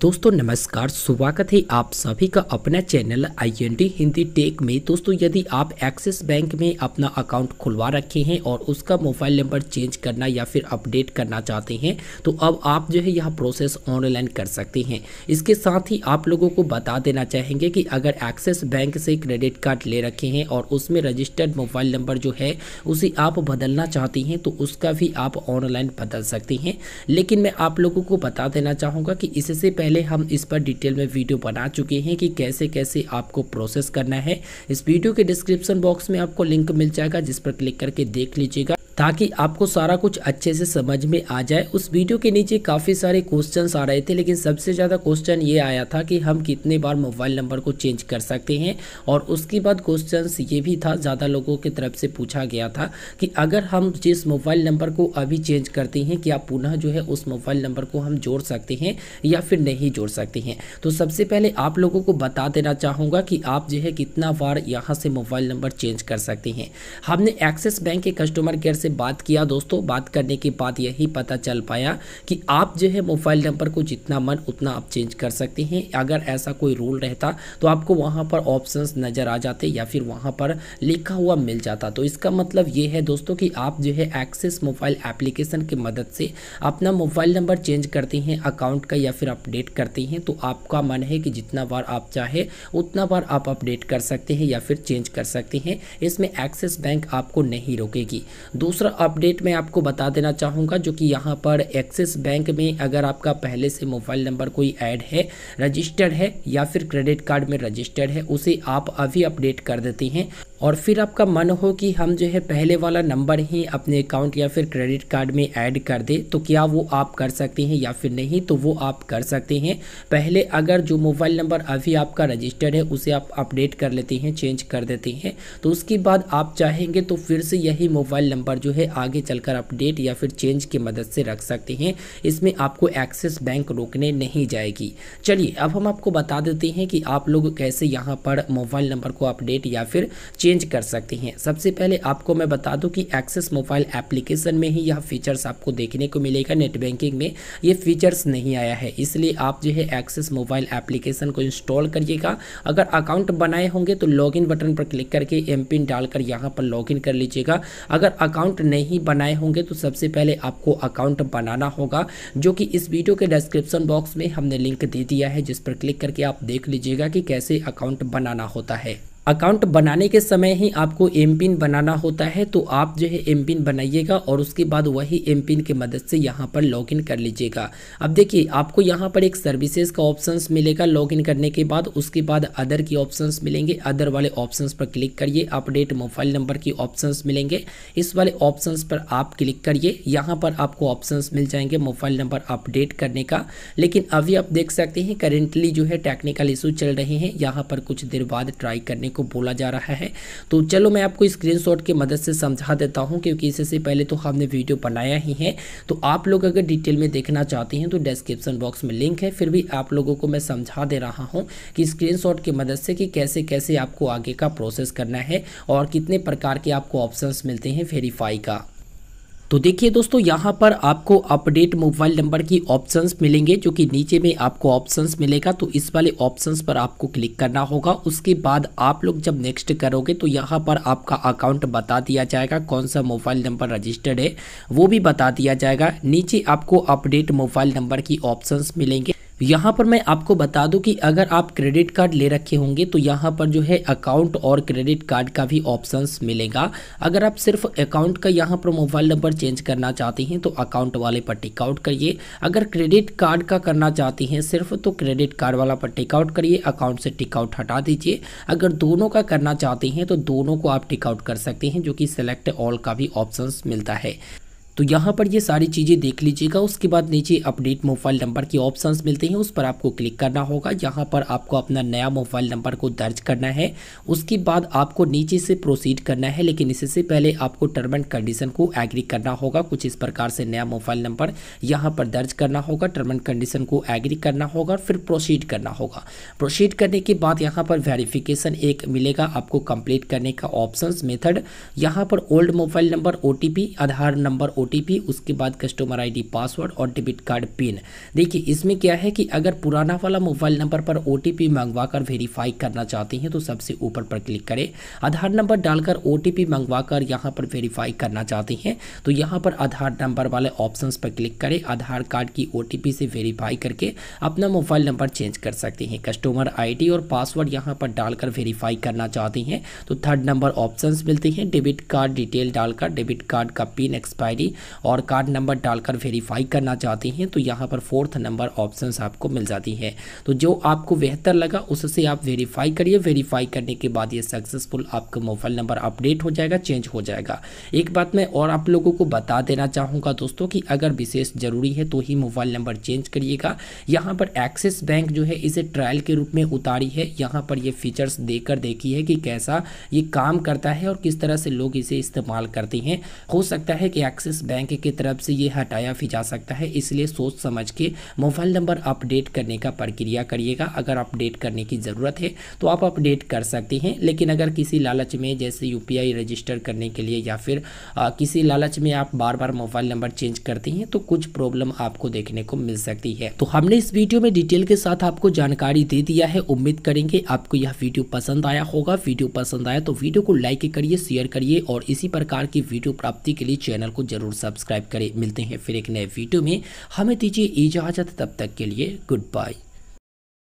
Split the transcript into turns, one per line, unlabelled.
दोस्तों नमस्कार स्वागत है आप सभी का अपना चैनल आईएनडी हिंदी टेक में दोस्तों यदि आप एक्सिस बैंक में अपना अकाउंट खुलवा रखे हैं और उसका मोबाइल नंबर चेंज करना या फिर अपडेट करना चाहते हैं तो अब आप जो है यह प्रोसेस ऑनलाइन कर सकते हैं इसके साथ ही आप लोगों को बता देना चाहेंगे कि अगर एक्सिस बैंक से क्रेडिट कार्ड ले रखे हैं और उसमें रजिस्टर्ड मोबाइल नंबर जो है उसे आप बदलना चाहते हैं तो उसका भी आप ऑनलाइन बदल सकते हैं लेकिन मैं आप लोगों को बता देना चाहूँगा कि इससे पहले पहले हम इस पर डिटेल में वीडियो बना चुके हैं कि कैसे कैसे आपको प्रोसेस करना है इस वीडियो के डिस्क्रिप्शन बॉक्स में आपको लिंक मिल जाएगा जिस पर क्लिक करके देख लीजिएगा ताकि आपको सारा कुछ अच्छे से समझ में आ जाए उस वीडियो के नीचे काफ़ी सारे क्वेश्चन आ रहे थे लेकिन सबसे ज़्यादा क्वेश्चन ये आया था कि हम कितने बार मोबाइल नंबर को चेंज कर सकते हैं और उसके बाद क्वेश्चन ये भी था ज़्यादा लोगों की तरफ से पूछा गया था कि अगर हम जिस मोबाइल नंबर को अभी चेंज करते हैं क्या पुनः जो है उस मोबाइल नंबर को हम जोड़ सकते हैं या फिर नहीं जोड़ सकते हैं तो सबसे पहले आप लोगों को बता देना चाहूँगा कि आप जो है कितना बार यहाँ से मोबाइल नंबर चेंज कर सकते हैं हमने एक्सिस बैंक के कस्टमर केयर से से बात किया दोस्तों बात करने के बाद यही पता चल पाया कि आप जो है मोबाइल नंबर को जितना मन उतना आप चेंज कर सकते हैं अगर ऐसा कोई रूल रहता तो आपको वहाँ पर ऑप्शन नज़र आ जाते या फिर वहाँ पर लिखा हुआ मिल जाता तो इसका मतलब ये है दोस्तों कि आप जो है एक्सेस मोबाइल एप्लीकेशन की मदद से अपना मोबाइल नंबर चेंज करते हैं अकाउंट का या फिर अपडेट करते हैं तो आपका मन है कि जितना बार आप चाहे उतना बार आप अपडेट कर सकते हैं या फिर चेंज कर सकते हैं इसमें एक्सिस बैंक आपको नहीं रोकेगी दूसरा दूसरा अपडेट मैं आपको बता देना चाहूँगा जो कि यहाँ पर एक्सिस बैंक में अगर आपका पहले से मोबाइल नंबर कोई ऐड है रजिस्टर्ड है या फिर क्रेडिट कार्ड में रजिस्टर्ड है उसे आप अभी अपडेट कर देते हैं और फिर आपका मन हो कि हम जो है पहले वाला नंबर ही अपने अकाउंट या फिर क्रेडिट कार्ड में ऐड कर दे तो क्या वो आप कर सकते हैं या फिर नहीं तो वो आप कर सकते हैं पहले अगर जो मोबाइल नंबर अभी आपका रजिस्टर्ड है उसे आप अपडेट कर लेते हैं चेंज कर देते हैं तो उसके बाद आप चाहेंगे तो फिर से यही मोबाइल नंबर जो जो है आगे चलकर अपडेट या फिर चेंज की मदद से रख सकते हैं इसमें आपको एक्सिस बैंक रोकने नहीं जाएगी चलिए अब हम आपको बता देते हैं कि आप लोग कैसे यहाँ पर मोबाइल नंबर को अपडेट या फिर चेंज कर सकते हैं सबसे पहले आपको मैं बता दूं कि एक्सेस मोबाइल एप्लीकेशन में ही यह फीचर्स आपको देखने को मिलेगा नेट बैंकिंग में ये फीचर्स नहीं आया है इसलिए आप जो है एक्सेस मोबाइल एप्लीकेशन को इंस्टॉल करिएगा अगर अकाउंट बनाए होंगे तो लॉगिन बटन पर क्लिक करके एम डालकर यहाँ पर लॉगिन कर लीजिएगा अगर अकाउंट अकाउंट नहीं बनाए होंगे तो सबसे पहले आपको अकाउंट बनाना होगा जो कि इस वीडियो के डिस्क्रिप्शन बॉक्स में हमने लिंक दे दिया है जिस पर क्लिक करके आप देख लीजिएगा कि कैसे अकाउंट बनाना होता है अकाउंट बनाने के समय ही आपको एम पिन बनाना होता है तो आप जो है एम पिन बनाइएगा और उसके बाद वही एम पिन की मदद से यहाँ पर लॉगिन कर लीजिएगा अब देखिए आपको यहाँ पर एक सर्विसेज का ऑप्शंस मिलेगा लॉगिन करने के बाद उसके बाद अदर की ऑप्शंस मिलेंगे अदर वाले ऑप्शंस पर क्लिक करिए अपडेट मोबाइल नंबर की ऑप्शन मिलेंगे इस वाले ऑप्शन पर आप क्लिक करिए यहाँ पर आपको ऑप्शन मिल जाएंगे मोबाइल नंबर अपडेट करने का लेकिन अभी आप देख सकते हैं करेंटली जो है टेक्निकल इशू चल रहे हैं यहाँ पर कुछ देर बाद ट्राई करने को बोला जा रहा है तो चलो मैं आपको शॉट की मदद से समझा देता हूँ क्योंकि इससे पहले तो हमने वीडियो बनाया ही है तो आप लोग अगर डिटेल में देखना चाहते हैं तो डिस्क्रिप्सन बॉक्स में लिंक है फिर भी आप लोगों को मैं समझा दे रहा हूँ कि शॉट की मदद से कि कैसे कैसे आपको आगे का प्रोसेस करना है और कितने प्रकार के आपको ऑप्शंस मिलते हैं वेरीफाई का तो देखिए दोस्तों यहाँ पर आपको अपडेट मोबाइल नंबर की ऑप्शंस मिलेंगे जो कि नीचे में आपको ऑप्शंस मिलेगा तो इस वाले ऑप्शंस पर आपको क्लिक करना होगा उसके बाद आप लोग जब नेक्स्ट करोगे तो यहाँ पर आपका अकाउंट बता दिया जाएगा कौन सा मोबाइल नंबर रजिस्टर्ड है वो भी बता दिया जाएगा नीचे आपको अपडेट मोबाइल नंबर की ऑप्शन मिलेंगे यहाँ पर मैं आपको बता दूं कि अगर आप क्रेडिट कार्ड ले रखे होंगे तो यहाँ पर जो है अकाउंट और क्रेडिट कार्ड का भी ऑप्शंस मिलेगा अगर आप सिर्फ अकाउंट का यहाँ पर मोबाइल नंबर चेंज करना चाहते हैं तो अकाउंट वाले पर टिकआउट करिए अगर क्रेडिट कार्ड का करना चाहते हैं सिर्फ तो क्रेडिट कार्ड वाला पर टिकआउट करिए अकाउंट से टिकआउट हटा दीजिए अगर दोनों का करना चाहते हैं तो दोनों को आप टिकआउट कर सकते हैं जो कि सेलेक्ट ऑल का भी ऑप्शन मिलता है तो यहाँ पर ये सारी चीज़ें देख लीजिएगा उसके बाद नीचे अपडेट मोबाइल नंबर के ऑप्शन मिलते हैं उस पर आपको क्लिक करना होगा यहाँ पर आपको अपना नया मोबाइल नंबर को दर्ज करना है उसके बाद आपको नीचे से प्रोसीड करना है लेकिन इससे पहले आपको टर्म एंड कंडीशन को एग्री करना होगा कुछ इस प्रकार से नया मोबाइल नंबर यहाँ पर दर्ज करना होगा टर्म एंड कंडीशन को एग्री करना होगा और फिर प्रोसीड करना होगा प्रोसीड करने के बाद यहाँ पर वेरिफिकेशन एक मिलेगा आपको कंप्लीट करने का ऑप्शन मेथड यहाँ पर old mobile number or Aadhaar number or or उसके बाद कस्टमर आईडी पासवर्ड और डेबिट कार्ड पिन देखिए इसमें क्या है कि अगर पुराना वाला मोबाइल नंबर पर ओ मंगवा कर वेरीफाई करना चाहते हैं तो सबसे ऊपर पर क्लिक करें आधार नंबर डालकर ओ मंगवा कर यहाँ पर वेरीफाई करना चाहते हैं तो यहाँ पर आधार नंबर वाले ऑप्शन पर क्लिक करें आधार कार्ड की ओ से वेरीफाई करके अपना मोबाइल नंबर चेंज कर सकते हैं कस्टमर आई और पासवर्ड यहाँ पर डालकर वेरीफाई करना चाहते हैं तो थर्ड नंबर ऑप्शंस मिलते हैं डेबिट कार्ड डिटेल डालकर डेबिट कार्ड का पिन एक्सपायरी और कार्ड नंबर डालकर वेरीफाई करना चाहते हैं तो यहाँ पर फोर्थ नंबर ऑप्शन आपको मिल जाती है तो जो आपको बेहतर लगा उससे आप वेरीफाई करिए वेरीफाई करने के बाद ये सक्सेसफुल आपका मोबाइल नंबर अपडेट हो जाएगा चेंज हो जाएगा एक बात मैं और आप लोगों को बता देना चाहूँगा दोस्तों कि अगर विशेष ज़रूरी है तो ही मोबाइल नंबर चेंज करिएगा यहाँ पर एक्सिस बैंक जो है इसे ट्रायल के रूप में उतारी है यहाँ पर ये फीचर्स देकर देखी है कि कैसा ये काम करता है और किस तरह से लोग इसे इस्तेमाल करते हैं हो सकता है कि एक्सिस बैंक की तरफ से ये हटाया भी जा सकता है इसलिए सोच समझ के मोबाइल नंबर अपडेट करने का प्रक्रिया करिएगा अगर अपडेट करने की ज़रूरत है तो आप अपडेट कर सकते हैं लेकिन अगर किसी लालच में जैसे यू रजिस्टर करने के लिए या फिर आ, किसी लालच में आप बार बार मोबाइल नंबर चेंज करते हैं तो कुछ प्रॉब्लम आपको देखने को मिल सकती है तो हमने इस वीडियो में डिटेल के साथ आपको जानकारी दे दिया है उम्मीद करेंगे आपको यह वीडियो पसंद आया होगा वीडियो पसंद आया तो वीडियो को लाइक करिए शेयर करिए और इसी प्रकार की वीडियो प्राप्ति के लिए चैनल को जरूर ज़रूर सब्सक्राइब करें मिलते हैं फिर एक नए वीडियो में हमें दीजिए इजाज़त तब तक के लिए गुड बाय